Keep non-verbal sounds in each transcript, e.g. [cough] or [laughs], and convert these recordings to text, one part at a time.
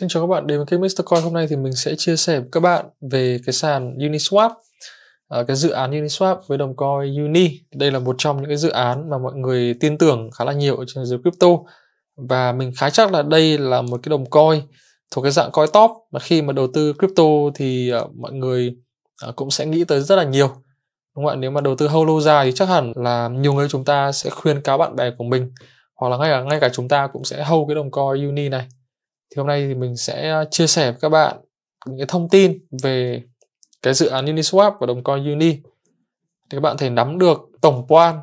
Xin chào các bạn đến với kênh Mr. Coin. Hôm nay thì mình sẽ chia sẻ với các bạn về cái sàn Uniswap, à, cái dự án Uniswap với đồng coin Uni. Đây là một trong những cái dự án mà mọi người tin tưởng khá là nhiều trên giới crypto và mình khá chắc là đây là một cái đồng coin thuộc cái dạng coin top mà khi mà đầu tư crypto thì à, mọi người à, cũng sẽ nghĩ tới rất là nhiều. Đúng không ạ? Nếu mà đầu tư hâu lâu dài thì chắc hẳn là nhiều người chúng ta sẽ khuyên cáo bạn bè của mình hoặc là ngay cả ngay cả chúng ta cũng sẽ hâu cái đồng coin Uni này thì hôm nay thì mình sẽ à, chia sẻ với các bạn những cái thông tin về cái dự án Uniswap và đồng coin Uni để các bạn thể nắm được tổng quan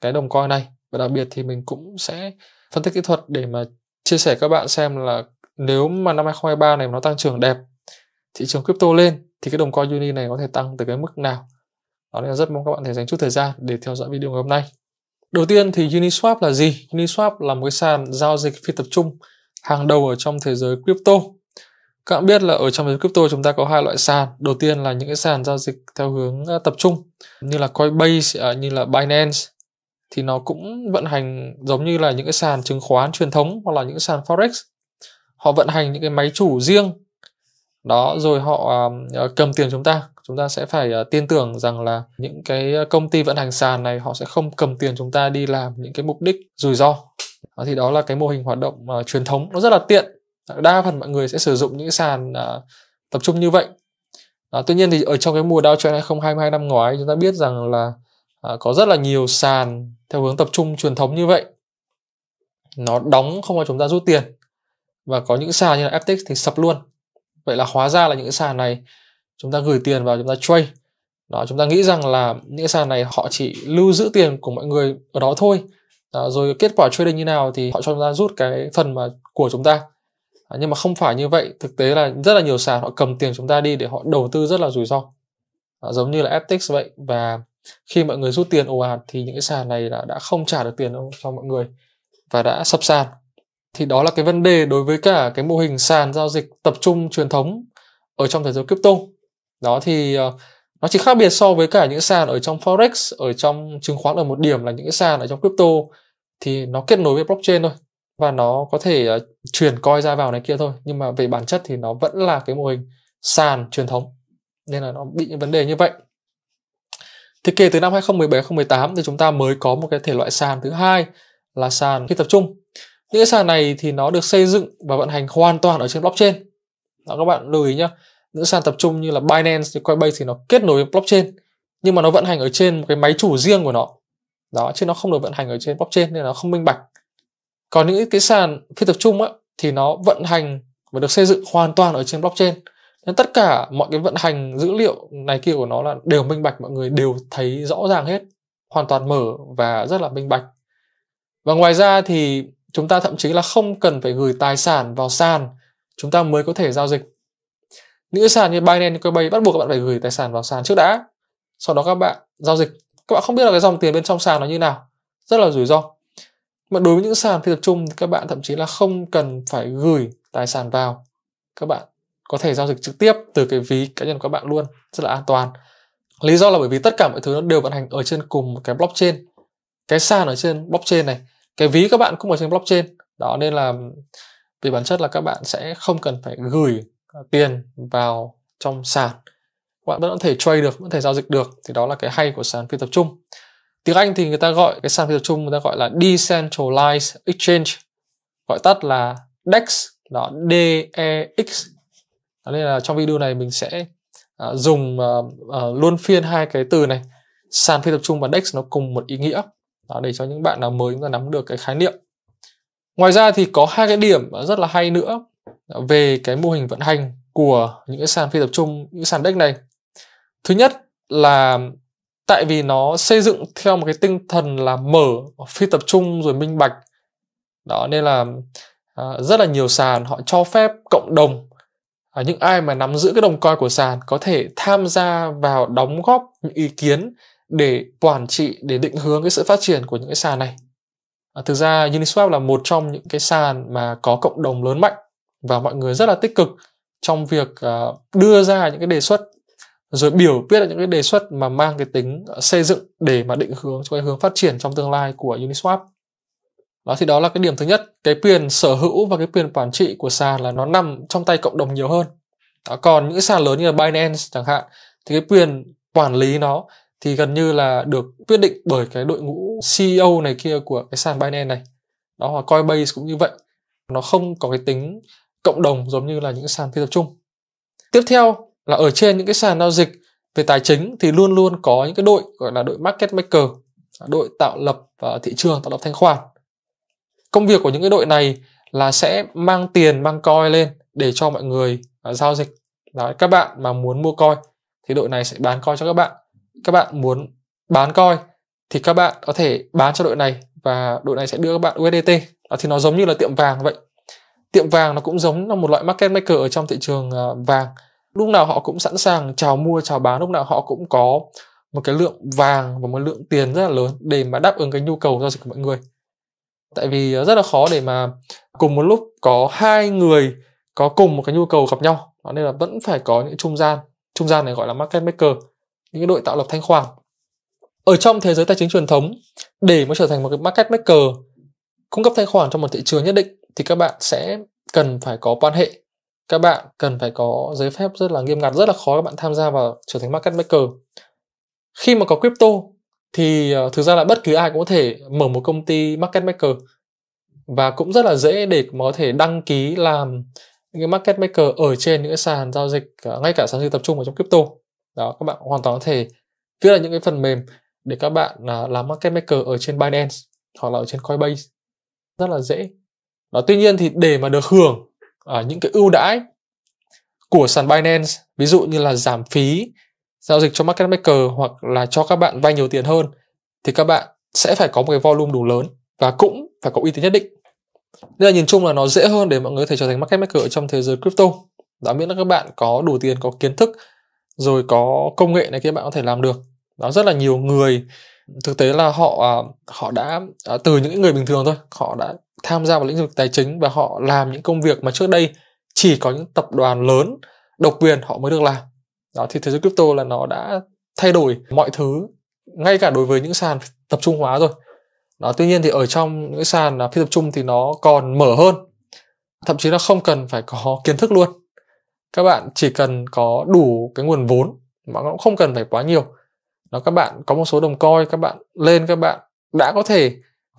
cái đồng coin này và đặc biệt thì mình cũng sẽ phân tích kỹ thuật để mà chia sẻ các bạn xem là nếu mà năm 2023 này nó tăng trưởng đẹp thị trường crypto lên thì cái đồng coin Uni này có thể tăng tới cái mức nào đó nên là rất mong các bạn thể dành chút thời gian để theo dõi video ngày hôm nay đầu tiên thì Uniswap là gì Uniswap là một cái sàn giao dịch phi tập trung hàng đầu ở trong thế giới crypto các bạn biết là ở trong thế giới crypto chúng ta có hai loại sàn đầu tiên là những cái sàn giao dịch theo hướng ờ, tập trung như là Coinbase ờ, như là Binance thì nó cũng vận hành giống như là những cái sàn chứng khoán truyền thống hoặc là những cái sàn forex họ vận hành những cái máy chủ riêng đó rồi họ ờ, cầm tiền chúng ta chúng ta sẽ phải tin tưởng rằng là những cái công ty vận hành sàn này họ sẽ không cầm tiền chúng ta đi làm những cái mục đích rủi ro thì đó là cái mô hình hoạt động à, truyền thống nó rất là tiện đa phần mọi người sẽ sử dụng những sàn à, tập trung như vậy à, tuy nhiên thì ở trong cái mùa Dow Trend 2022 năm ngoái chúng ta biết rằng là à, có rất là nhiều sàn theo hướng tập trung truyền thống như vậy nó đóng không cho chúng ta rút tiền và có những sàn như là FTX thì sập luôn vậy là hóa ra là những sàn này chúng ta gửi tiền vào chúng ta trade đó chúng ta nghĩ rằng là những sàn này họ chỉ lưu giữ tiền của mọi người ở đó thôi à, rồi kết quả trading như nào thì họ cho chúng ta rút cái phần mà của chúng ta à, nhưng mà không phải như vậy thực tế là rất là nhiều sàn họ cầm tiền chúng ta đi để họ đầu tư rất là rủi ro à, giống như là FTX vậy và khi mọi người rút tiền ồ ạt thì những cái sàn này đã, đã không trả được tiền cho mọi người và đã sập sàn thì đó là cái vấn đề đối với cả cái mô hình sàn giao dịch tập trung truyền thống ở trong thế giới crypto đó thì ờ, nó chỉ khác biệt so với cả những sàn ở trong forex ở trong chứng khoán ở một điểm là những cái sàn ở trong crypto thì nó kết nối với blockchain thôi và nó có thể uh, ờ, chuyển coi ra vào này kia thôi nhưng mà về bản chất thì nó vẫn là cái mô hình sàn truyền thống nên là nó bị những vấn đề như vậy thì kể từ năm 2017 2018 thì chúng ta mới có một cái thể loại sàn thứ hai là sàn khi tập trung những cái sàn này thì nó được xây dựng và vận hành hoàn toàn ở trên blockchain đó các bạn lưu ý nhé những sàn tập trung như là Binance thì Coinbase thì nó kết nối với blockchain nhưng mà nó vận hành ở trên một cái máy chủ riêng của nó đó chứ nó không được vận hành ở trên blockchain nên nó không minh bạch còn những cái sàn phi tập trung á thì nó vận hành và được xây dựng hoàn toàn ở trên blockchain nên tất cả mọi cái vận hành dữ liệu này kia của nó là đều minh bạch mọi người đều thấy rõ ràng hết hoàn toàn mở và rất là minh bạch và ngoài ra thì chúng ta thậm chí là không cần phải gửi tài sản vào sàn chúng ta mới có thể giao dịch những sàn như Binance, Coinbase bắt buộc các bạn phải gửi tài sản vào sàn trước đã. Sau đó các bạn giao dịch. Các bạn không biết là cái dòng tiền bên trong sàn nó như nào, rất là rủi ro. Mà đối với những sàn phi tập trung thì các bạn thậm chí là không cần phải gửi tài sản vào. Các bạn có thể giao dịch trực tiếp từ cái ví cá nhân của các bạn luôn, rất là an toàn. Lý do là bởi vì tất cả mọi thứ nó đều vận hành ở trên cùng một cái blockchain. Cái sàn ở trên blockchain này, cái ví các bạn cũng ở trên blockchain. Đó nên là vì bản chất là các bạn sẽ không cần phải gửi tiền vào trong sàn các bạn vẫn có thể trade được vẫn có thể giao dịch được thì đó là cái hay của sàn phi tập trung tiếng anh thì người ta gọi cái sàn phi tập trung người ta gọi là decentralized exchange gọi tắt là dex đó D E X. E nên là trong video này mình sẽ uh, dùng uh, uh, luôn phiên hai cái từ này sàn phi tập trung và dex nó cùng một ý nghĩa đó để cho những bạn nào mới chúng ta nắm được cái khái niệm ngoài ra thì có hai cái điểm rất là hay nữa về cái mô hình vận hành của những cái sàn phi tập trung những sàn đếch này thứ nhất là tại vì nó xây dựng theo một cái tinh thần là mở phi tập trung rồi minh bạch đó nên là à, rất là nhiều sàn họ cho phép cộng đồng à, những ai mà nắm giữ cái đồng coi của sàn có thể tham gia vào đóng góp những ý kiến để quản trị để định hướng cái sự phát triển của những cái sàn này à, thực ra Uniswap là một trong những cái sàn mà có cộng đồng lớn mạnh và mọi người rất là tích cực trong việc à, đưa ra những cái đề xuất rồi biểu quyết những cái đề xuất mà mang cái tính à, xây dựng để mà định hướng cho cái hướng phát triển trong tương lai của Uniswap. Đó thì đó là cái điểm thứ nhất, cái quyền sở hữu và cái quyền quản trị của sàn là nó nằm trong tay cộng đồng nhiều hơn. Đó, còn những sàn lớn như là Binance chẳng hạn thì cái quyền quản lý nó thì gần như là được quyết định bởi cái đội ngũ CEO này kia của cái sàn Binance này. Đó hoặc Coinbase cũng như vậy. Nó không có cái tính cộng đồng giống như là những sàn phi tập trung tiếp theo là ở trên những cái sàn giao dịch về tài chính thì luôn luôn có những cái đội gọi là đội market maker đội tạo lập và thị trường tạo lập thanh khoản công việc của những cái đội này là sẽ mang tiền mang coin lên để cho mọi người à, giao dịch Đấy, các bạn mà muốn mua coin thì đội này sẽ bán coin cho các bạn các bạn muốn bán coin thì các bạn có thể bán cho đội này và đội này sẽ đưa các bạn USDT thì nó giống như là tiệm vàng vậy tiệm vàng nó cũng giống là một loại market maker ở trong thị trường à, vàng lúc nào họ cũng sẵn sàng chào mua chào bán lúc nào họ cũng có một cái lượng vàng và một lượng tiền rất là lớn để mà đáp ứng cái nhu cầu giao dịch của mọi người tại vì à, rất là khó để mà cùng một lúc có hai người có cùng một cái nhu cầu gặp nhau nên là vẫn phải có những trung gian trung gian này gọi là market maker những đội tạo lập thanh khoản ở trong thế giới tài chính truyền thống để mà trở thành một cái market maker cung cấp thanh khoản cho một thị trường nhất định thì các bạn sẽ cần phải có quan hệ các bạn cần phải có giấy phép rất là nghiêm ngặt rất là khó các bạn tham gia vào trở thành market maker khi mà có crypto thì ờ, thực ra là bất cứ ai cũng có thể mở một công ty market maker và cũng rất là dễ để có thể đăng ký làm những market maker ở trên những cái sàn giao dịch ờ, ngay cả sàn giao dịch tập trung ở trong crypto đó các bạn hoàn toàn có thể viết là những cái phần mềm để các bạn ờ, làm market maker ở trên Binance hoặc là ở trên Coinbase rất là dễ đó, tuy nhiên thì để mà được hưởng à, những cái ưu đãi của sàn Binance, ví dụ như là giảm phí giao dịch cho market maker hoặc là cho các bạn vay nhiều tiền hơn thì các bạn sẽ phải có một cái volume đủ lớn và cũng phải có uy tín nhất định. Nên là nhìn chung là nó dễ hơn để mọi người có thể trở thành market maker ở trong thế giới crypto. Đó miễn là các bạn có đủ tiền, có kiến thức, rồi có công nghệ này kia bạn có thể làm được. Đó rất là nhiều người thực tế là họ à, họ đã à, từ những người bình thường thôi, họ đã tham gia vào lĩnh vực tài chính và họ làm những công việc mà trước đây chỉ có những tập đoàn lớn độc quyền họ mới được làm đó thì thế giới crypto là nó đã thay đổi mọi thứ ngay cả đối với những sàn tập trung hóa rồi đó tuy nhiên thì ở trong những sàn à, phi tập trung thì nó còn mở hơn thậm chí là không cần phải có [laughs] kiến thức luôn các bạn chỉ cần có đủ cái nguồn vốn mà cũng không cần phải quá nhiều đó các bạn có một số đồng coi các bạn lên các bạn đã có thể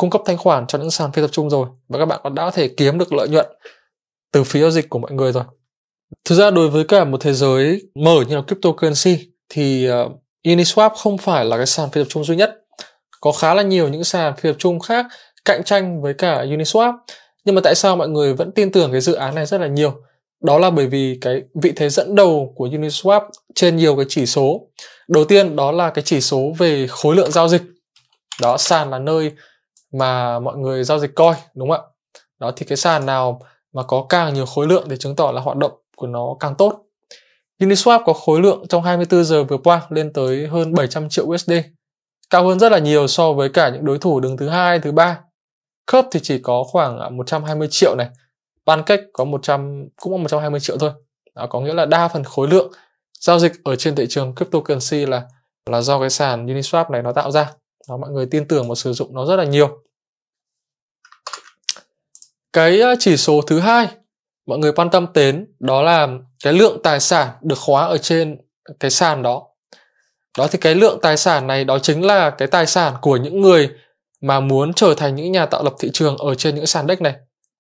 cung cấp thanh khoản cho những sàn phi tập trung rồi và các bạn còn đã thể kiếm được lợi nhuận từ phí giao dịch của mọi người rồi thực ra đối với cả một thế giới mở như là cryptocurrency thì ờ, Uniswap không phải là cái sàn phi tập trung duy nhất có khá là nhiều những sàn phi tập trung khác cạnh tranh với cả Uniswap nhưng mà tại sao mọi người vẫn tin tưởng cái dự án này rất là nhiều đó là bởi vì cái vị thế dẫn đầu của Uniswap trên nhiều cái chỉ số đầu tiên đó là cái chỉ số về khối lượng giao dịch đó sàn là nơi mà mọi người giao dịch coi đúng không ạ đó thì cái sàn nào mà có càng nhiều khối lượng để chứng tỏ là hoạt động của nó càng tốt Uniswap có khối lượng trong 24 giờ vừa qua lên tới hơn 700 triệu USD cao hơn rất là nhiều so với cả những đối thủ đứng thứ hai thứ ba Curve thì chỉ có khoảng 120 à, triệu này Pancake có 100 cũng có 120 triệu thôi đó, có nghĩa là đa phần khối lượng giao dịch ở trên thị trường cryptocurrency là là do cái sàn Uniswap này nó tạo ra đó mọi người tin tưởng và sử dụng nó rất là nhiều cái chỉ số thứ hai mọi người quan tâm đến đó là cái lượng tài sản được khóa ở trên cái sàn đó đó thì cái lượng tài sản này đó chính là cái tài sản của những người mà muốn trở thành những nhà tạo lập thị trường ở trên những sàn deck này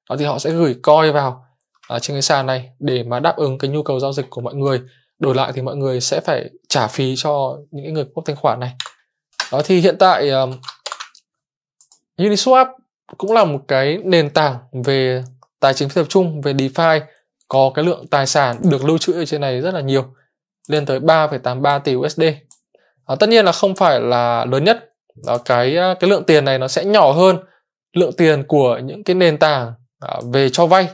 đó thì họ sẽ gửi coi vào ở à, trên cái sàn này để mà đáp ứng cái nhu cầu giao dịch của mọi người đổi lại thì mọi người sẽ phải trả phí cho những người cung cấp tài khoản này đó thì hiện tại um, Uniswap cũng là một cái nền tảng về tài chính phi tập trung về DeFi có cái lượng tài sản được lưu trữ ở trên này rất là nhiều lên tới 3,83 tỷ USD à, tất nhiên là không phải là lớn nhất đó cái ờ, cái lượng tiền này nó sẽ nhỏ hơn lượng tiền của những cái nền tảng à, về cho vay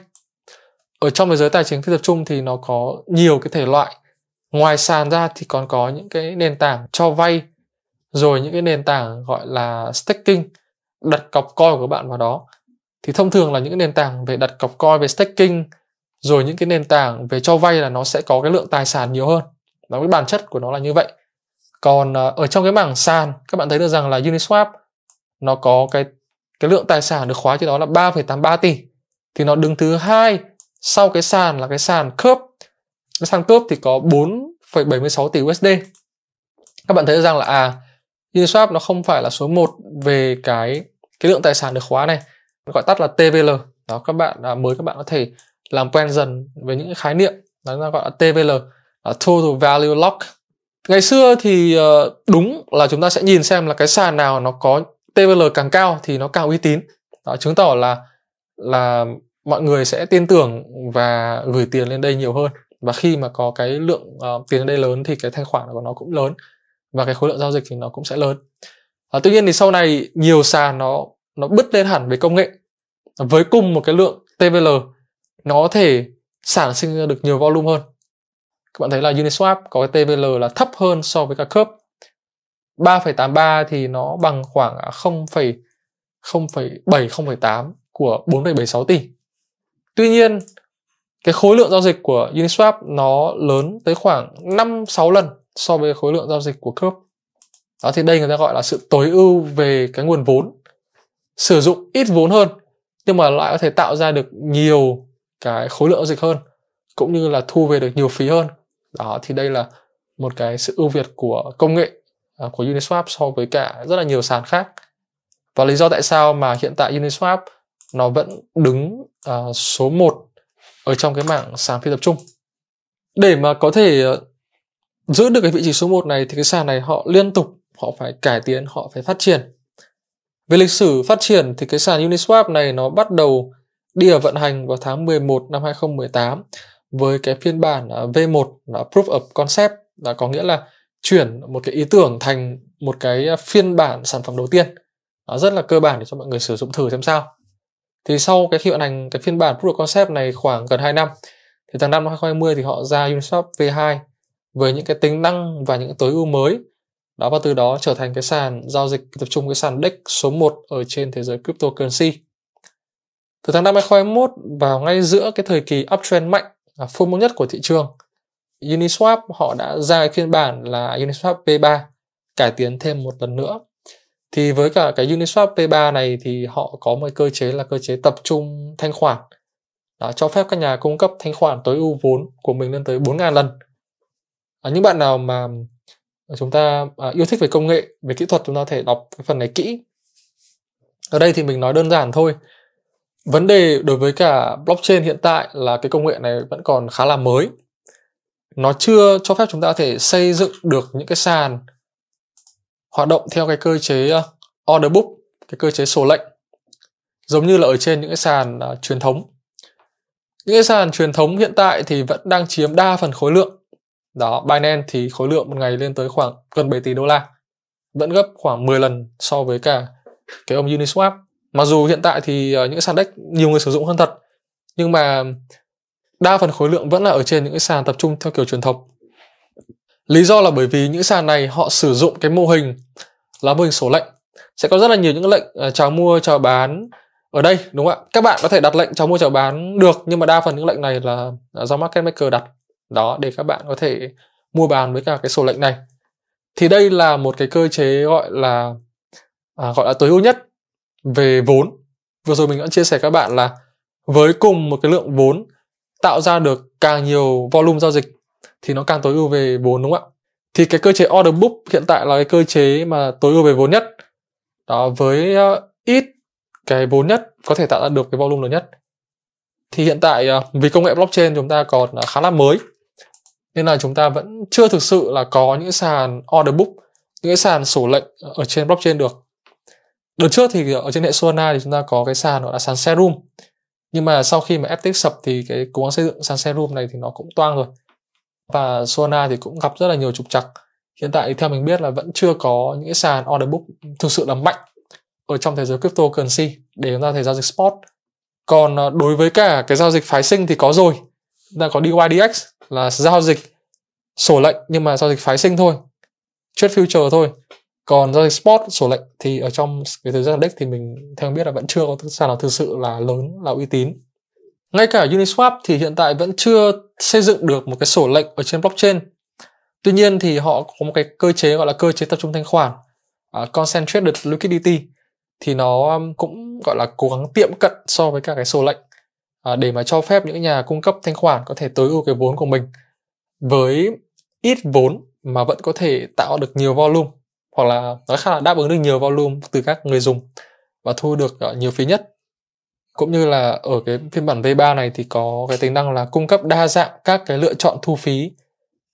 ở trong thế giới tài chính phi tập trung thì nó có nhiều cái thể loại ngoài sàn ra thì còn có những cái nền tảng cho vay rồi những cái nền tảng gọi là staking đặt cọc coin của các bạn vào đó thì thông thường là những cái nền tảng về đặt cọc coin về staking rồi những cái nền tảng về cho vay là nó sẽ có cái lượng tài sản nhiều hơn đó cái bản chất của nó là như vậy còn ờ, ở trong cái mảng sàn các bạn thấy được rằng là Uniswap nó có cái cái lượng tài sản được khóa trên đó là 3,83 tỷ thì nó đứng thứ hai sau cái sàn là cái sàn cướp cái sàn cướp thì có 4,76 tỷ USD các bạn thấy được rằng là à Uniswap nó không phải là số 1 về cái cái lượng tài sản được khóa này gọi tắt là TVL đó các bạn à, mới các bạn có thể làm quen dần với những khái niệm đó là gọi là TVL là Total Value Lock ngày xưa thì ờ, đúng là chúng ta sẽ nhìn xem là cái sàn nào nó có TVL càng cao thì nó càng uy tín đó chứng tỏ là là mọi người sẽ tin tưởng và gửi tiền lên đây nhiều hơn và khi mà có cái lượng uh, tiền lên đây lớn thì cái thanh khoản của nó cũng lớn và cái khối lượng giao dịch thì nó cũng sẽ lớn à, tuy nhiên thì sau này nhiều sàn nó nó bứt lên hẳn về công nghệ với cùng một cái lượng TVL nó có thể sản sinh ra được nhiều volume hơn các bạn thấy là Uniswap có cái TVL là thấp hơn so với cả Curve 3,83 thì nó bằng khoảng 0,7-0,8 à, của 4,76 tỷ tuy nhiên cái khối lượng giao dịch của Uniswap nó lớn tới khoảng 5-6 lần so với khối lượng giao dịch của khớp đó thì đây người ta gọi là sự tối ưu về cái nguồn vốn sử dụng ít vốn hơn nhưng mà lại có thể tạo ra được nhiều cái khối lượng giao dịch hơn cũng như là thu về được nhiều phí hơn đó thì đây là một cái sự ưu việt của công nghệ à, của Uniswap so với cả rất là nhiều sàn khác và lý do tại sao mà hiện tại Uniswap nó vẫn đứng uh, số 1 ở trong cái mảng sàn phi tập trung để mà có thể ờ, giữ được cái vị trí số 1 này thì cái sàn này họ liên tục họ phải cải tiến họ phải phát triển về lịch sử phát triển thì cái sàn Uniswap này nó bắt đầu đi ở vận hành vào tháng 11 năm 2018 với cái phiên bản à, V1 là Proof of Concept là có nghĩa là chuyển một cái ý tưởng thành một cái à, phiên bản sản phẩm đầu tiên nó rất là cơ bản để cho mọi người sử dụng thử xem sao thì sau cái khi vận hành cái phiên bản Proof of Concept này khoảng gần 2 năm thì tháng năm 2020 thì họ ra Uniswap V2 với những cái tính năng và những tối ưu mới đó và từ đó trở thành cái sàn giao dịch tập trung cái sàn DEX số 1 ở trên thế giới cryptocurrency. Từ tháng 5 2021 vào ngay giữa cái thời kỳ uptrend mạnh là phun nhất của thị trường, Uniswap họ đã ra cái phiên bản là Uniswap V3 cải tiến thêm một lần nữa. Thì với cả cái Uniswap V3 này thì họ có một cơ chế là cơ chế tập trung thanh khoản đó, cho phép các nhà cung cấp thanh khoản tối ưu vốn của mình lên tới 4.000 lần à, những bạn nào mà ờ, chúng ta à, yêu thích về công nghệ về kỹ thuật chúng ta có thể đọc cái phần này kỹ ở đây thì mình nói đơn giản thôi vấn đề đối với cả blockchain hiện tại là cái công nghệ này vẫn còn khá là mới nó chưa cho phép chúng ta có thể xây dựng được những cái sàn hoạt động theo cái cơ chế ờ, order book cái cơ chế sổ lệnh giống như là ở trên những cái sàn uh, truyền thống những cái sàn truyền thống hiện tại thì vẫn đang chiếm đa phần khối lượng đó, Binance thì khối lượng một ngày lên tới khoảng gần 7 tỷ đô la, vẫn gấp khoảng 10 lần so với cả cái ông Uniswap. Mặc dù hiện tại thì ờ, những sàn dex nhiều người sử dụng hơn thật, nhưng mà đa phần khối lượng vẫn là ở trên những cái sàn tập trung theo kiểu truyền thống. Lý do là bởi vì những sàn này họ sử dụng cái mô hình là mô hình số lệnh. Sẽ có rất là nhiều những lệnh ờ, chào mua, chào bán ở đây đúng không ạ? Các bạn có thể đặt lệnh chào mua, chào bán được nhưng mà đa phần những lệnh này là do market maker đặt đó để các bạn có thể mua bán với cả cái sổ lệnh này thì đây là một cái cơ chế gọi là à, gọi là tối ưu nhất về vốn vừa rồi mình đã chia sẻ các bạn là với cùng một cái lượng vốn tạo ra được càng nhiều volume giao dịch thì nó càng tối ưu về vốn đúng không ạ thì cái cơ chế order book hiện tại là cái cơ chế mà tối ưu về vốn nhất đó với uh, ít cái vốn nhất có thể tạo ra được cái volume lớn nhất thì hiện tại uh, vì công nghệ blockchain chúng ta còn uh, khá là mới nên là chúng ta vẫn chưa thực sự là có những sàn order book những cái sàn sổ lệnh ở trên blockchain được đợt trước thì ở trên hệ Solana thì chúng ta có cái sàn gọi là sàn serum nhưng mà sau khi mà FTX sập thì cái cố gắng xây dựng sàn serum này thì nó cũng toang rồi và Solana thì cũng gặp rất là nhiều trục trặc hiện tại theo mình biết là vẫn chưa có những cái sàn order book thực sự là mạnh ở trong thế giới cryptocurrency để chúng ta thể giao dịch spot còn ờ, đối với cả cái giao dịch phái sinh thì có rồi chúng ta có DYDX là giao dịch sổ lệnh nhưng mà giao dịch phái sinh thôi trade future thôi còn giao dịch spot sổ lệnh thì ở trong cái thời gian deck thì mình theo biết là vẫn chưa có sàn nào thực sự là lớn là uy tín ngay cả Uniswap thì hiện tại vẫn chưa xây dựng được một cái sổ lệnh ở trên blockchain tuy nhiên thì họ có một cái cơ chế gọi là cơ chế tập trung thanh khoản uh, concentrated liquidity thì nó um, cũng gọi là cố gắng tiệm cận so với các cái sổ lệnh À, để mà cho phép những nhà cung cấp thanh khoản có thể tối ưu cái vốn của mình với ít vốn mà vẫn có thể tạo được nhiều volume hoặc là nói khác là đáp ứng được nhiều volume từ các người dùng và thu được ờ, nhiều phí nhất cũng như là ở cái phiên bản V3 này thì có cái tính năng là cung cấp đa dạng các cái lựa chọn thu phí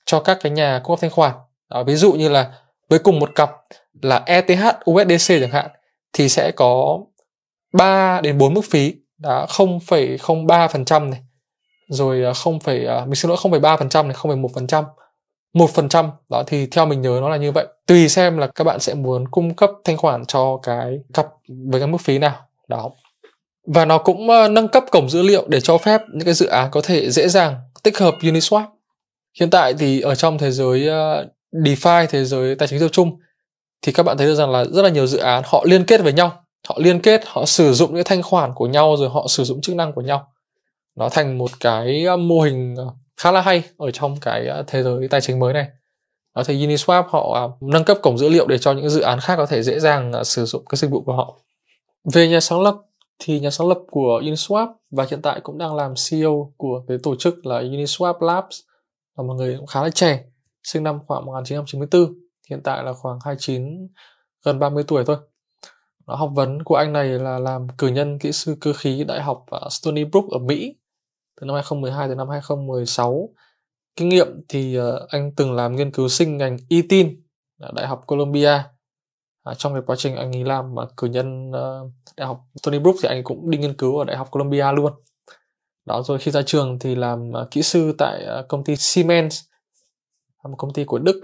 cho các cái nhà cung cấp thanh khoản à, ví dụ như là với cùng một cặp là ETH USDC chẳng hạn thì sẽ có 3 đến 4 mức phí đã 0,03% này rồi 0, à, à, mình xin lỗi 0,3% này 0,1% 1% đó thì theo mình nhớ nó là như vậy tùy xem là các bạn sẽ muốn cung cấp thanh khoản cho cái cặp với cái mức phí nào đó và nó cũng à, nâng cấp cổng dữ liệu để cho phép những cái dự án có thể dễ dàng tích hợp Uniswap hiện tại thì ở trong thế giới DeFi thế giới tài chính tiêu chung thì các bạn thấy được rằng là rất là nhiều dự án họ liên kết với nhau họ liên kết họ sử dụng những thanh khoản của nhau rồi họ sử dụng chức năng của nhau nó thành một cái ờ, mô hình ờ, khá là hay ở trong cái ờ, thế giới tài chính mới này đó thì Uniswap họ nâng cấp cổng dữ liệu để cho những dự án khác có thể dễ dàng sử dụng cái dịch vụ của họ về nhà sáng lập thì nhà sáng lập của Uniswap và hiện tại cũng đang làm CEO của cái tổ chức là Uniswap Labs là một người cũng khá là trẻ sinh năm khoảng 1994 hiện tại là khoảng 29 gần 30 tuổi thôi học vấn của anh này là làm cử nhân kỹ sư cơ khí đại học à, Stony Brook ở Mỹ từ năm 2012 tới năm 2016 kinh nghiệm thì à, anh từng làm nghiên cứu sinh ngành y tin Đại học Columbia à, trong cái quá trình anh ấy làm mà cử nhân à, đại học Stony Brook thì anh cũng đi nghiên cứu ở đại học Columbia luôn đó rồi khi ra trường thì làm kỹ sư tại công ty Siemens một công ty của Đức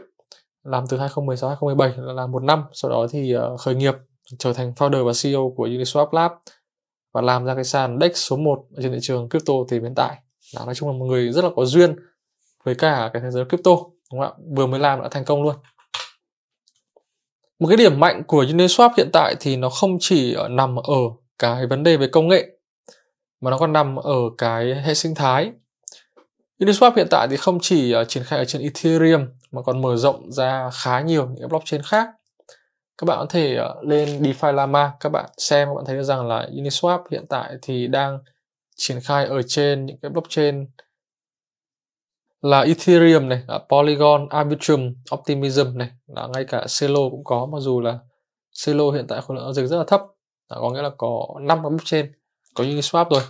làm từ 2016 2017 là, là một năm sau đó thì khởi nghiệp trở thành founder và CEO của Uniswap Lab và làm ra cái sàn DEX số 1 trên thị trường crypto thì hiện tại là nói chung là một người rất là có duyên với cả cái thế giới crypto đúng không ạ vừa mới làm đã thành công luôn một cái điểm mạnh của Uniswap hiện tại thì nó không chỉ ở, nằm ở cái vấn đề về công nghệ mà nó còn nằm ở cái hệ sinh thái Uniswap hiện tại thì không chỉ ờ, triển khai ở trên Ethereum mà còn mở rộng ra khá nhiều những blockchain khác các bạn có thể ờ, lên DeFi Llama các bạn xem các bạn thấy rằng là Uniswap hiện tại thì đang triển khai ở trên những cái blockchain là Ethereum này, Polygon, Arbitrum, Optimism này, là ngay cả Celo cũng có mặc dù là Celo hiện tại khối lượng giao dịch rất là thấp, là có nghĩa là có 5 cái blockchain có Uniswap rồi.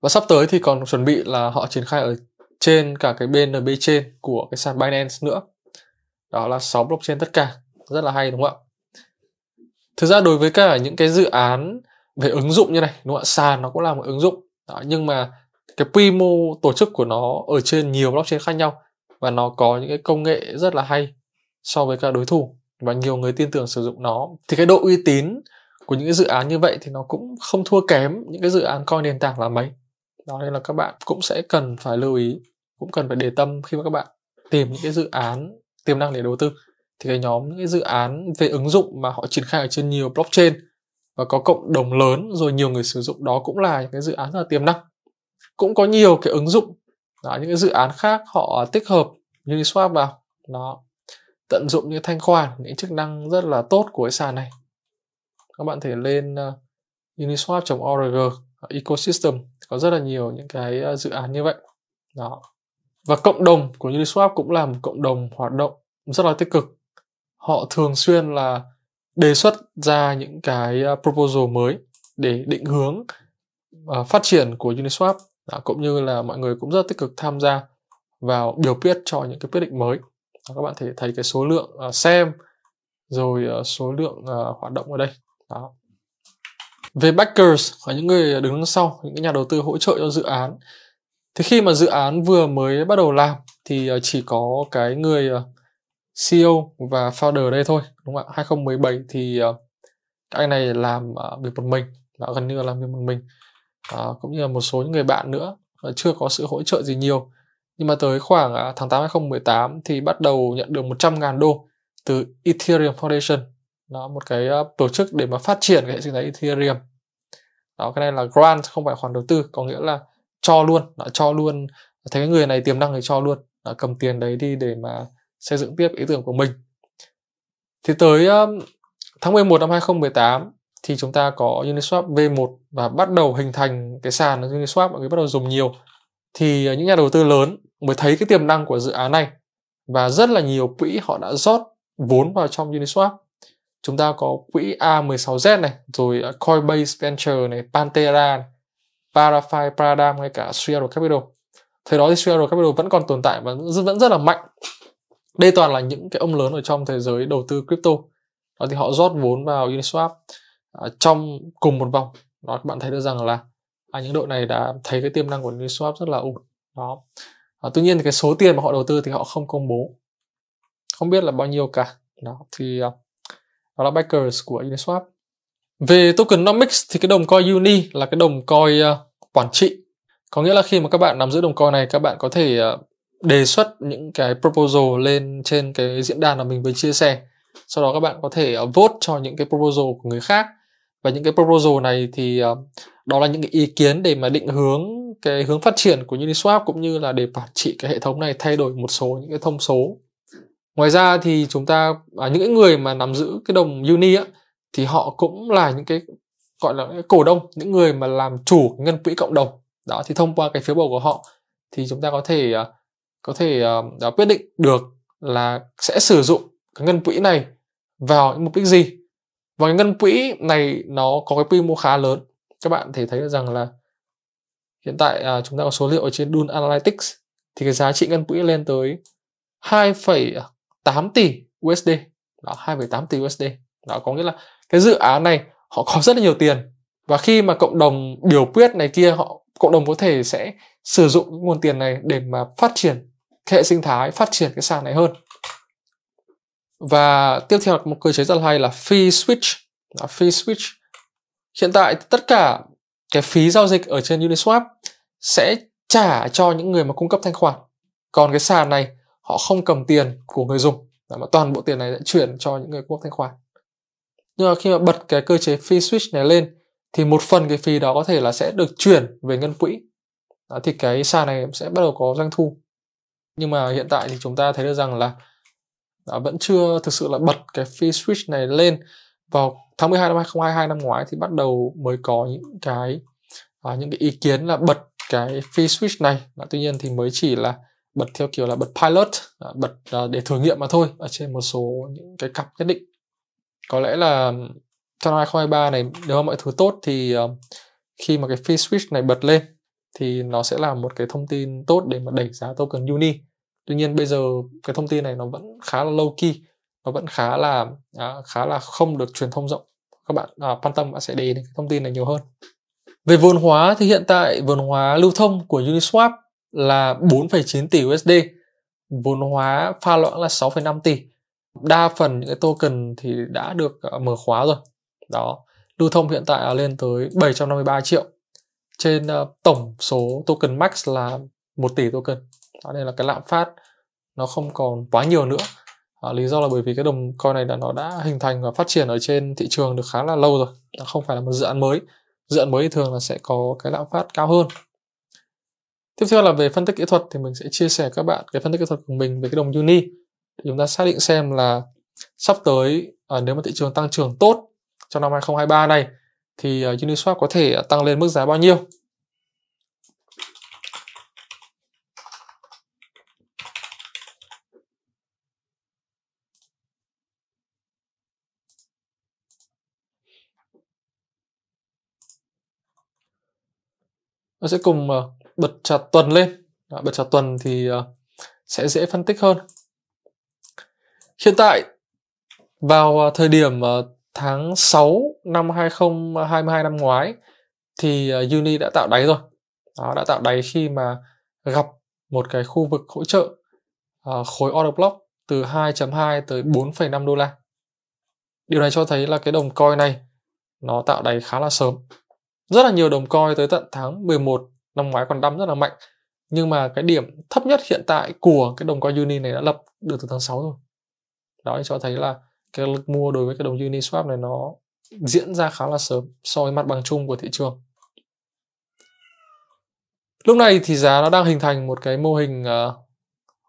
Và sắp tới thì còn chuẩn bị là họ triển khai ở trên cả cái bên BNB trên của cái sàn Binance nữa. Đó là 6 blockchain tất cả rất là hay đúng không ạ thực ra đối với cả những cái dự án về ứng dụng như này đúng không ạ sàn nó cũng là một ứng dụng đó, nhưng mà cái quy mô tổ chức của nó ở trên nhiều blockchain khác nhau và nó có những cái công nghệ rất là hay so với các đối thủ và nhiều người tin tưởng sử dụng nó thì cái độ uy tín của những cái dự án như vậy thì nó cũng không thua kém những cái dự án coi nền tảng là mấy đó nên là các bạn cũng sẽ cần phải lưu ý cũng cần phải để tâm khi mà các bạn tìm những cái dự án tiềm năng để đầu tư thì cái nhóm những cái dự án về ứng dụng mà họ triển khai ở trên nhiều blockchain và có cộng đồng lớn rồi nhiều người sử dụng đó cũng là những cái dự án rất là tiềm năng cũng có nhiều cái ứng dụng đó, những cái dự án khác họ tích hợp như swap vào nó tận dụng những thanh khoản những chức năng rất là tốt của cái sàn này các bạn thể lên ờ, uniswap.org ờ, ecosystem có rất là nhiều những cái ờ, dự án như vậy đó và cộng đồng của Uniswap cũng là một cộng đồng hoạt động rất là tích cực họ thường xuyên là đề xuất ra những cái à, proposal mới để định hướng à, phát triển của Uniswap à, cũng như là mọi người cũng rất tích cực tham gia vào biểu quyết cho những cái quyết định mới các bạn thể thấy cái số lượng xem rồi số lượng hoạt động ở đây đó về backers và những người đứng đằng sau những cái nhà đầu tư hỗ trợ cho dự án thì khi mà dự án vừa mới bắt đầu làm thì chỉ có cái người CEO và founder đây thôi đúng không ạ 2017 thì uh, các anh này làm uh, việc một mình là gần như là làm việc một mình uh, cũng như là một số những người bạn nữa uh, chưa có sự hỗ trợ gì nhiều nhưng mà tới khoảng uh, tháng 8 2018 thì bắt đầu nhận được 100.000 đô từ Ethereum Foundation đó một cái uh, tổ chức để mà phát triển cái hệ sinh thái Ethereum đó cái này là grant không phải khoản đầu tư có nghĩa là cho luôn đó, cho luôn thấy cái người này tiềm năng thì cho luôn đó, cầm tiền đấy đi để mà xây dựng tiếp ý tưởng của mình thì tới um, tháng 11 năm 2018 thì chúng ta có Uniswap V1 và bắt đầu hình thành cái sàn Uniswap mọi người bắt đầu dùng nhiều thì ờ, những nhà đầu tư lớn mới thấy cái tiềm năng của dự án này và rất là nhiều quỹ họ đã rót vốn vào trong Uniswap chúng ta có quỹ A16Z này rồi ờ, Coinbase Venture này Pantera này, Parafi Pradam hay cả Sierra Capital thời đó thì Sierra Capital vẫn còn tồn tại và vẫn rất là mạnh đây toàn là những cái ông lớn ở trong thế giới đầu tư crypto đó thì họ rót vốn vào Uniswap à, trong cùng một vòng đó các bạn thấy được rằng là à, những đội này đã thấy cái tiềm năng của Uniswap rất là ổn đó à, tuy nhiên thì cái số tiền mà họ đầu tư thì họ không công bố không biết là bao nhiêu cả đó thì à, đó là backers của Uniswap về tokenomics thì cái đồng coin Uni là cái đồng coin uh, quản trị có nghĩa là khi mà các bạn nắm giữ đồng coin này các bạn có thể uh, đề xuất những cái proposal lên trên cái diễn đàn mà mình vừa chia sẻ sau đó các bạn có thể ờ, vote cho những cái proposal của người khác và những cái proposal này thì ờ, đó là những cái ý kiến để mà định hướng cái hướng phát triển của Uniswap cũng như là để quản trị cái hệ thống này thay đổi một số những cái thông số ngoài ra thì chúng ta à, những người mà nắm giữ cái đồng Uni á, thì họ cũng là những cái gọi là cái cổ đông những người mà làm chủ ngân quỹ cộng đồng đó thì thông qua cái phiếu bầu của họ thì chúng ta có thể uh, có thể uh, quyết định được là sẽ sử dụng cái ngân quỹ này vào những mục đích gì và cái ngân quỹ này nó có cái quy mô khá lớn các bạn thể thấy rằng là hiện tại uh, chúng ta có số liệu ở trên Dun Analytics thì cái giá trị ngân quỹ lên tới 2,8 tỷ USD đó 2,8 tỷ USD đó có nghĩa là cái dự án này họ có rất là nhiều tiền và khi mà cộng đồng biểu quyết này kia họ cộng đồng có thể sẽ sử dụng nguồn tiền này để mà phát triển hệ sinh thái phát triển cái sàn này hơn và tiếp theo một cơ chế rất hay là fee switch là fee switch hiện tại tất cả cái phí giao dịch ở trên Uniswap sẽ trả cho những người mà cung cấp thanh khoản còn cái sàn này họ không cầm tiền của người dùng mà toàn bộ tiền này sẽ chuyển cho những người cung cấp thanh khoản nhưng mà khi mà bật cái cơ chế fee switch này lên thì một phần cái phí đó có thể là sẽ được chuyển về ngân quỹ thì cái sàn này sẽ bắt đầu có doanh thu nhưng mà hiện tại thì chúng ta thấy được rằng là à, vẫn chưa thực sự là bật cái fee switch này lên vào tháng 12 năm 2022 năm ngoái thì bắt đầu mới có những cái à, những cái ý kiến là bật cái fee switch này à, tuy nhiên thì mới chỉ là bật theo kiểu là bật pilot à, bật à, để thử nghiệm mà thôi ở trên một số những cái cặp nhất định có lẽ là trong năm 2023 này nếu mà mọi thứ tốt thì uh, khi mà cái fee switch này bật lên thì nó sẽ là một cái thông tin tốt để mà đẩy giá token Uni. Tuy nhiên bây giờ cái thông tin này nó vẫn khá là low key, nó vẫn khá là à, khá là không được truyền thông rộng. Các bạn à, quan tâm bạn sẽ để ý đến cái thông tin này nhiều hơn. Về vốn hóa thì hiện tại vốn hóa lưu thông của Uniswap là 4,9 tỷ USD, vốn hóa pha loãng là 6,5 tỷ. Đa phần những cái token thì đã được à, mở khóa rồi. Đó, lưu thông hiện tại lên tới 753 triệu trên uh, tổng số token max là 1 tỷ token đó nên là cái lạm phát nó không còn quá nhiều nữa à, lý do là bởi vì cái đồng coin này là nó đã hình thành và phát triển ở trên thị trường được khá là lâu rồi nó không phải là một dự án mới dự án mới thì thường là sẽ có cái lạm phát cao hơn tiếp theo là về phân tích kỹ thuật thì mình sẽ chia sẻ các bạn cái phân tích kỹ thuật của mình về cái đồng uni để chúng ta xác định xem là sắp tới à, nếu mà thị trường tăng trưởng tốt trong năm 2023 này thì uh, Uniswap có thể ờ, tăng lên mức giá bao nhiêu nó sẽ cùng ờ, bật chặt tuần lên Đó, bật chặt tuần thì sẽ dễ phân tích hơn hiện tại vào thời điểm tháng 6 năm 2022 năm ngoái thì ờ, Uni đã tạo đáy rồi. Đó, đã tạo đáy khi mà gặp một cái khu vực hỗ trợ uh, khối order block từ 2.2 tới 4.5 đô la. Điều này cho thấy là cái đồng coin này nó tạo đáy khá là sớm. Rất là nhiều đồng coin tới tận tháng 11 năm ngoái còn đâm rất là mạnh. Nhưng mà cái điểm thấp nhất hiện tại của cái đồng coin Uni này đã lập được từ tháng 6 rồi. Đó cho thấy là cái lực mua đối với cái đồng Uniswap này nó diễn ra khá là sớm so với mặt bằng chung của thị trường lúc này thì giá nó đang hình thành một cái mô hình uh,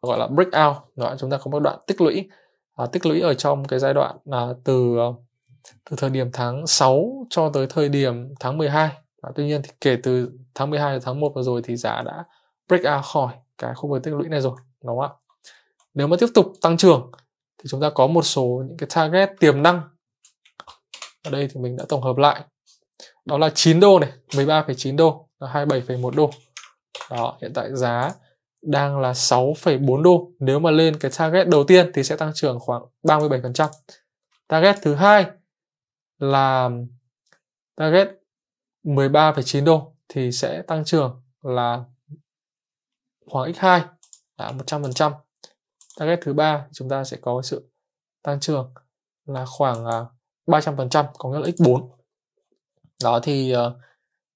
gọi là breakout đó, chúng ta có một đoạn tích lũy uh, tích lũy ở trong cái giai đoạn uh, từ ờ, từ thời điểm tháng 6 cho tới thời điểm tháng 12 và tuy nhiên thì kể từ tháng 12 đến tháng 1 vừa rồi thì giá đã break out khỏi cái khu vực tích lũy này rồi đúng không ạ nếu mà tiếp tục tăng trưởng thì chúng ta có một số những cái target tiềm năng ở đây thì mình đã tổng hợp lại đó là 9 đô này 13,9 đô là 27,1 đô đó hiện tại giá đang là 6,4 đô nếu mà lên cái target đầu tiên thì sẽ tăng trưởng khoảng 37% target thứ hai là target 13,9 đô thì sẽ tăng trưởng là khoảng x2 là 100% target thứ ba chúng ta sẽ có sự tăng trưởng là khoảng uh, à, 300% có nghĩa là x4 đó thì uh,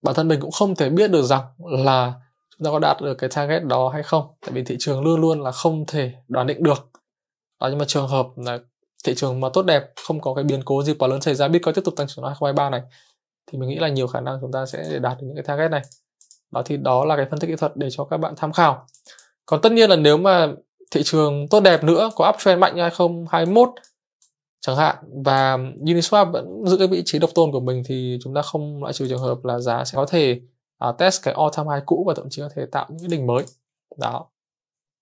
bản thân mình cũng không thể biết được rằng là chúng ta có đạt được cái target đó hay không tại vì thị trường luôn luôn là không thể đoán định được đó nhưng mà trường hợp là thị trường mà tốt đẹp không có cái biến cố gì quá lớn xảy ra biết Bitcoin tiếp tục tăng trưởng năm 2023 này thì mình nghĩ là nhiều khả năng chúng ta sẽ đạt được những cái target này đó thì đó là cái phân tích kỹ thuật để cho các bạn tham khảo còn tất nhiên là nếu mà thị trường tốt đẹp nữa có uptrend mạnh như 2021 chẳng hạn và Uniswap vẫn giữ cái vị trí độc tôn của mình thì chúng ta không loại trừ trường hợp là giá sẽ có thể uh, test cái all time high cũ và thậm chí có thể tạo những đỉnh mới đó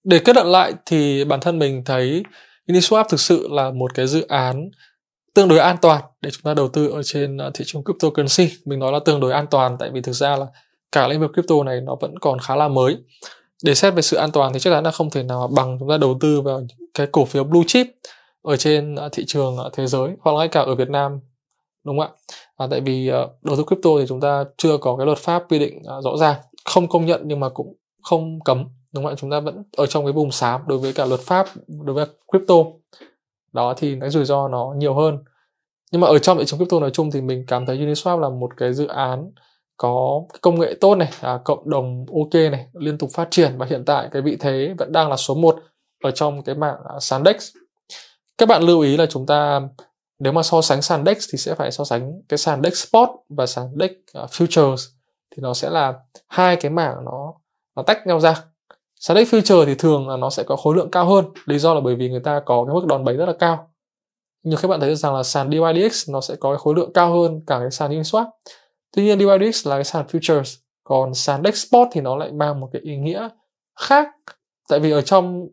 để kết luận lại thì bản thân mình thấy Uniswap thực sự là một cái dự án tương đối an toàn để chúng ta đầu tư ở trên à, thị trường cryptocurrency mình nói là tương đối an toàn tại vì thực ra là cả lĩnh vực crypto này nó vẫn còn khá là mới để xét về sự an toàn thì chắc chắn là không thể nào bằng chúng ta đầu tư vào cái cổ phiếu blue chip ở trên à, thị trường à, thế giới hoặc là ngay cả ở Việt Nam đúng không ạ? À, tại vì ờ, đầu tư crypto thì chúng ta chưa có cái luật pháp quy định à, rõ ràng, không công nhận nhưng mà cũng không cấm đúng không ạ? Chúng ta vẫn ở trong cái vùng xám đối với cả luật pháp đối với crypto. Đó thì cái rủi ro nó nhiều hơn. Nhưng mà ở trong thị trường crypto nói chung thì mình cảm thấy Uniswap là một cái dự án có công nghệ tốt này, à, cộng đồng ok này, liên tục phát triển và hiện tại cái vị thế vẫn đang là số 1 ở trong cái mạng à, Sandex. Các bạn lưu ý là chúng ta nếu mà so sánh Sandex thì sẽ phải so sánh cái Sandex Spot và Sandex à, Futures thì nó sẽ là hai cái mảng nó nó tách nhau ra. Sandex futures thì thường là nó sẽ có khối lượng cao hơn, lý do là bởi vì người ta có cái mức đòn bẩy rất là cao. Nhưng các bạn thấy rằng là sàn DYDX nó sẽ có cái khối lượng cao hơn cả cái sàn Uniswap Tuy nhiên DYDX là cái sàn futures, còn sàn Dexport thì nó lại mang một cái ý nghĩa khác tại vì ở trong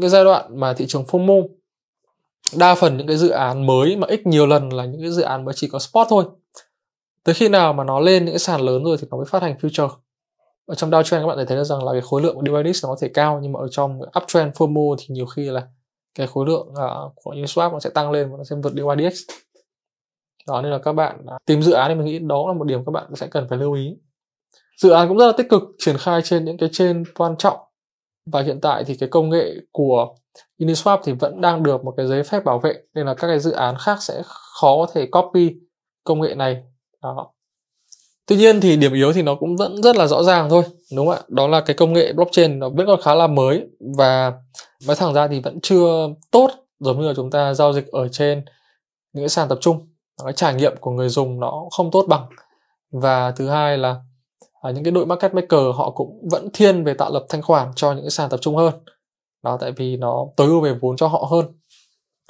cái giai đoạn mà thị trường FOMO đa phần những cái dự án mới mà ít nhiều lần là những cái dự án mới chỉ có spot thôi tới khi nào mà nó lên những cái sàn lớn rồi thì nó mới phát hành future ở trong downtrend các bạn thấy rằng là cái khối lượng của Dividix nó có thể cao nhưng mà ở trong uptrend FOMO thì nhiều khi là cái khối lượng uh, của Uniswap nó sẽ tăng lên và nó sẽ vượt Dividix đó nên là các bạn à, tìm dự án thì mình nghĩ đó là một điểm các bạn sẽ cần phải lưu ý dự án cũng rất là tích cực triển khai trên những cái trên quan trọng và hiện tại thì cái công nghệ của Uniswap thì vẫn đang được một cái giấy phép bảo vệ nên là các cái dự án khác sẽ khó có thể copy công nghệ này đó tuy nhiên thì điểm yếu thì nó cũng vẫn rất là rõ ràng thôi đúng không ạ đó là cái công nghệ blockchain nó vẫn còn khá là mới và nói thẳng ra thì vẫn chưa tốt giống như là chúng ta giao dịch ở trên những cái sàn tập trung cái trải nghiệm của người dùng nó không tốt bằng và thứ hai là à, những cái đội market maker họ cũng vẫn thiên về tạo lập thanh khoản cho những cái sàn tập trung hơn đó tại vì nó tối ưu về vốn cho họ hơn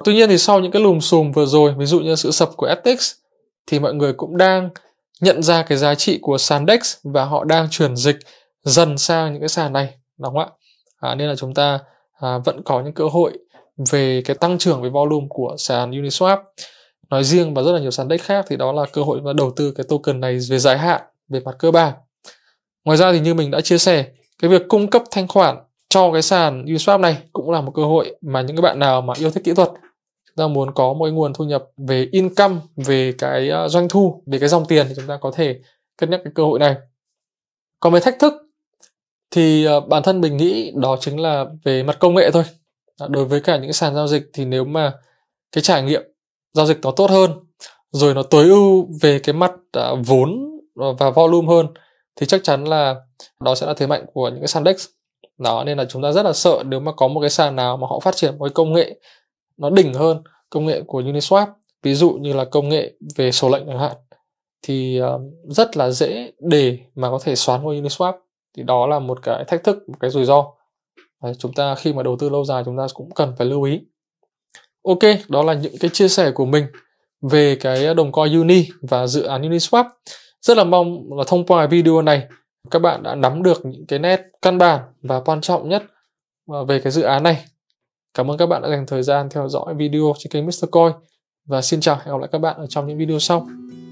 tuy nhiên thì sau những cái lùm xùm vừa rồi ví dụ như sự sập của FTX thì mọi người cũng đang nhận ra cái giá trị của sàn DEX và họ đang chuyển dịch dần sang những cái sàn này đúng không ạ à, nên là chúng ta à, vẫn có những cơ hội về cái tăng trưởng về volume của sàn Uniswap nói riêng và rất là nhiều sàn dex khác thì đó là cơ hội và đầu tư cái token này về dài hạn về mặt cơ bản ngoài ra thì như mình đã chia sẻ cái việc cung cấp thanh khoản cho cái sàn Uniswap này cũng là một cơ hội mà những cái bạn nào mà yêu thích kỹ thuật chúng ta muốn có một cái nguồn thu nhập về income về cái ờ, doanh thu về cái dòng tiền thì chúng ta có thể cân nhắc cái cơ hội này còn về thách thức thì ờ, bản thân mình nghĩ đó chính là về mặt công nghệ thôi đối với cả những sàn giao dịch thì nếu mà cái trải nghiệm giao dịch nó tốt hơn rồi nó tối ưu về cái mặt à, vốn và volume hơn thì chắc chắn là đó sẽ là thế mạnh của những cái sàn DEX đó nên là chúng ta rất là sợ nếu mà có một cái sàn nào mà họ phát triển một cái công nghệ nó đỉnh hơn công nghệ của Uniswap ví dụ như là công nghệ về sổ lệnh chẳng hạn thì ờ, rất là dễ để mà có thể xoán qua Uniswap thì đó là một cái thách thức một cái rủi ro chúng ta khi mà đầu tư lâu dài chúng ta cũng cần phải lưu ý Ok, đó là những cái chia sẻ của mình về cái đồng coin Uni và dự án Uniswap. Rất là mong là thông qua video này các bạn đã nắm được những cái nét căn bản và quan trọng nhất à, về cái dự án này. Cảm ơn các bạn đã dành thời gian theo dõi video trên kênh Mr. Coin và xin chào hẹn gặp lại các bạn ở trong những video sau.